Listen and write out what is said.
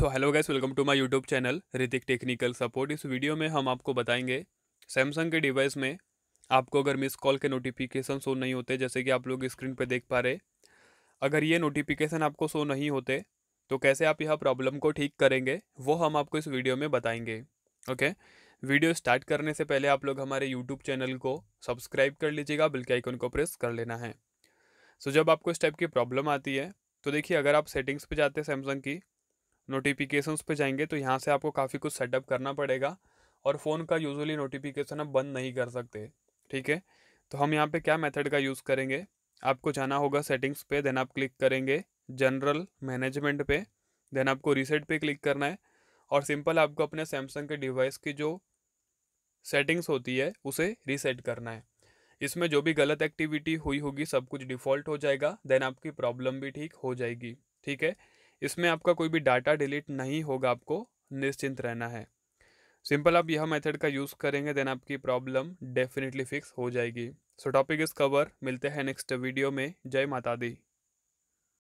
so hello guys welcome to my YouTube channel Hritik technical support इस वीडियो में हम आपको बताएंगे सैमसंग के डिवाइस में आपको अगर मिस कॉल के नोटिफिकेशन शो नहीं होते जैसे कि आप लोग स्क्रीन पर देख पा रहे अगर ये नोटिफिकेशन आपको शो नहीं होते तो कैसे आप यह प्रॉब्लम को ठीक करेंगे वो हम आपको इस वीडियो में बताएंगे ओके वीडियो स्टार्ट करने से पहले आप लोग हमारे यूट्यूब चैनल को सब्सक्राइब कर लीजिएगा बिल्कुल आइकन को प्रेस कर लेना है सो so, जब आपको इस टाइप की प्रॉब्लम आती है तो देखिए अगर आप सेटिंग्स पे जाते हैं सैमसंग की नोटिफिकेशंस पे जाएंगे तो यहाँ से आपको काफ़ी कुछ सेटअप करना पड़ेगा और फ़ोन का यूजुअली नोटिफिकेशन आप बंद नहीं कर सकते ठीक है तो हम यहाँ पे क्या मेथड का यूज़ करेंगे आपको जाना होगा सेटिंग्स पे देन आप क्लिक करेंगे जनरल मैनेजमेंट पे देन आपको रीसेट पे क्लिक करना है और सिंपल आपको अपने सैमसंग के डिवाइस की जो सेटिंग्स होती है उसे रीसेट करना है इसमें जो भी गलत एक्टिविटी हुई होगी सब कुछ डिफ़ॉल्ट हो जाएगा देन आपकी प्रॉब्लम भी ठीक हो जाएगी ठीक है इसमें आपका कोई भी डाटा डिलीट नहीं होगा आपको निश्चिंत रहना है सिंपल आप यह मेथड का यूज़ करेंगे देन आपकी प्रॉब्लम डेफिनेटली फिक्स हो जाएगी सो टॉपिक इस कवर मिलते हैं नेक्स्ट वीडियो में जय माता दी